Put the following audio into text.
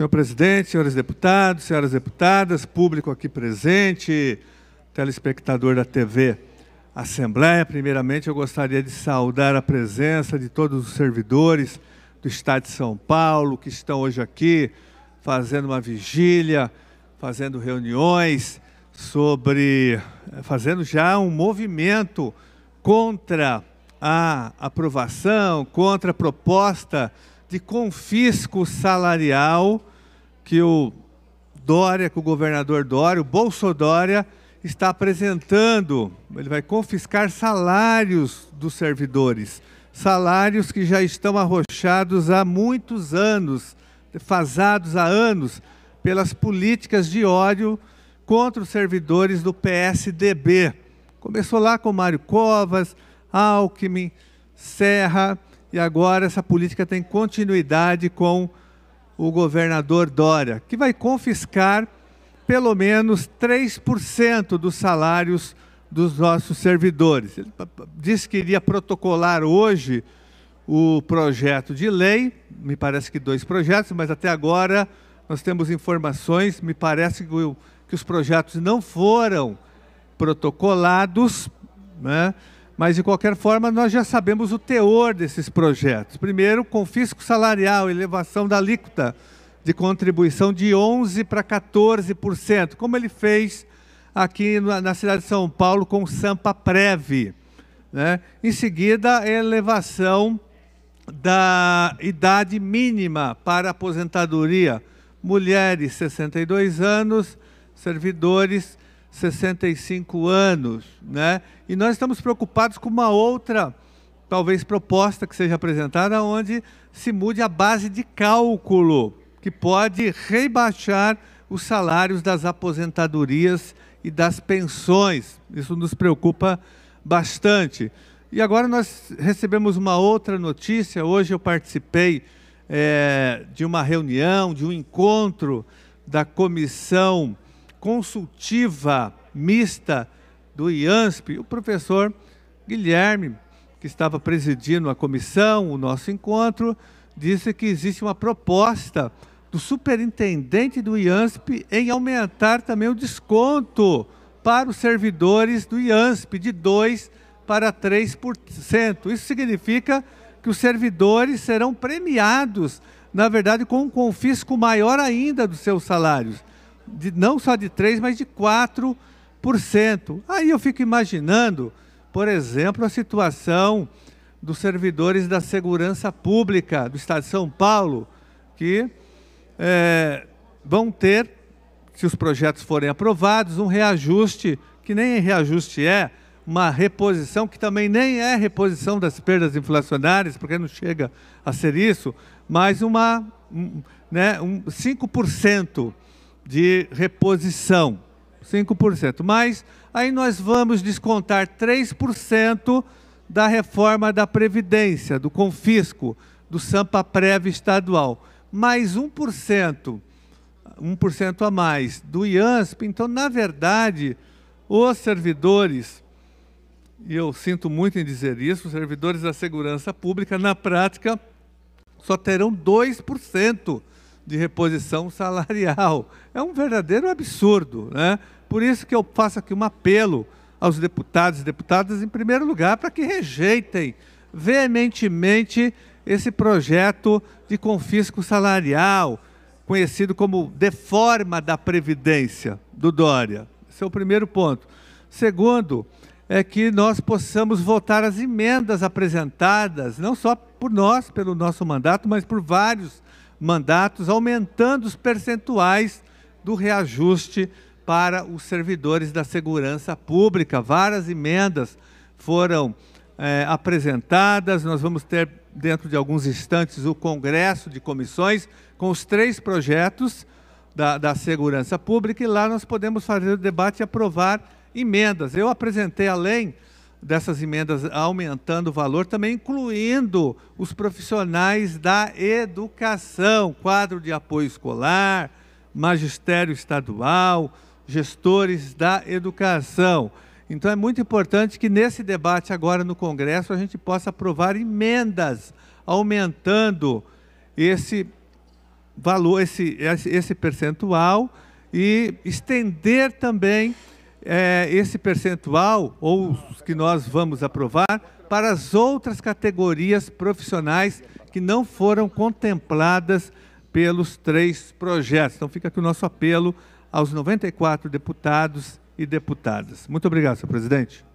Senhor presidente, senhores deputados, senhoras deputadas, público aqui presente, telespectador da TV Assembleia, primeiramente eu gostaria de saudar a presença de todos os servidores do Estado de São Paulo que estão hoje aqui fazendo uma vigília, fazendo reuniões sobre. Eh, fazendo já um movimento contra a aprovação, contra a proposta de confisco salarial que o Dória, que o governador Dória, o está apresentando. Ele vai confiscar salários dos servidores, salários que já estão arrochados há muitos anos, fazados há anos, pelas políticas de ódio contra os servidores do PSDB. Começou lá com Mário Covas, Alckmin, Serra, e agora essa política tem continuidade com o governador Dória, que vai confiscar pelo menos 3% dos salários dos nossos servidores. Ele disse que iria protocolar hoje o projeto de lei, me parece que dois projetos, mas até agora nós temos informações, me parece que, que os projetos não foram protocolados, né? Mas, de qualquer forma, nós já sabemos o teor desses projetos. Primeiro, confisco salarial, elevação da alíquota de contribuição de 11% para 14%, como ele fez aqui na cidade de São Paulo com o Sampa Prev. Né? Em seguida, elevação da idade mínima para aposentadoria. Mulheres, 62 anos, servidores, 65 anos, né? E nós estamos preocupados com uma outra, talvez proposta que seja apresentada, onde se mude a base de cálculo que pode rebaixar os salários das aposentadorias e das pensões. Isso nos preocupa bastante. E agora nós recebemos uma outra notícia. Hoje eu participei é, de uma reunião, de um encontro da comissão consultiva mista do IANSP, o professor Guilherme, que estava presidindo a comissão, o nosso encontro, disse que existe uma proposta do superintendente do IANSP em aumentar também o desconto para os servidores do IANSP de 2 para 3%. Isso significa que os servidores serão premiados, na verdade, com um confisco maior ainda dos seus salários de, não só de 3%, mas de 4%. Aí eu fico imaginando, por exemplo, a situação dos servidores da segurança pública do Estado de São Paulo, que é, vão ter, se os projetos forem aprovados, um reajuste, que nem reajuste é, uma reposição que também nem é reposição das perdas inflacionárias, porque não chega a ser isso, mas uma, um, né, um 5% de reposição, 5%. Mas aí nós vamos descontar 3% da reforma da Previdência, do confisco, do Sampa Prévio estadual. Mais 1%, 1% a mais do IANSP. Então, na verdade, os servidores, e eu sinto muito em dizer isso, os servidores da segurança pública, na prática, só terão 2% de reposição salarial. É um verdadeiro absurdo. Né? Por isso que eu faço aqui um apelo aos deputados e deputadas, em primeiro lugar, para que rejeitem veementemente esse projeto de confisco salarial, conhecido como deforma da Previdência do Dória. Esse é o primeiro ponto. Segundo, é que nós possamos votar as emendas apresentadas, não só por nós, pelo nosso mandato, mas por vários mandatos, aumentando os percentuais do reajuste para os servidores da segurança pública. Várias emendas foram é, apresentadas. Nós vamos ter, dentro de alguns instantes, o Congresso de Comissões com os três projetos da, da segurança pública e lá nós podemos fazer o debate e aprovar emendas. Eu apresentei, além dessas emendas aumentando o valor, também incluindo os profissionais da educação, quadro de apoio escolar, magistério estadual, gestores da educação. Então é muito importante que nesse debate agora no Congresso a gente possa aprovar emendas aumentando esse valor, esse, esse percentual e estender também é, esse percentual, ou os que nós vamos aprovar, para as outras categorias profissionais que não foram contempladas pelos três projetos. Então fica aqui o nosso apelo aos 94 deputados e deputadas. Muito obrigado, senhor presidente.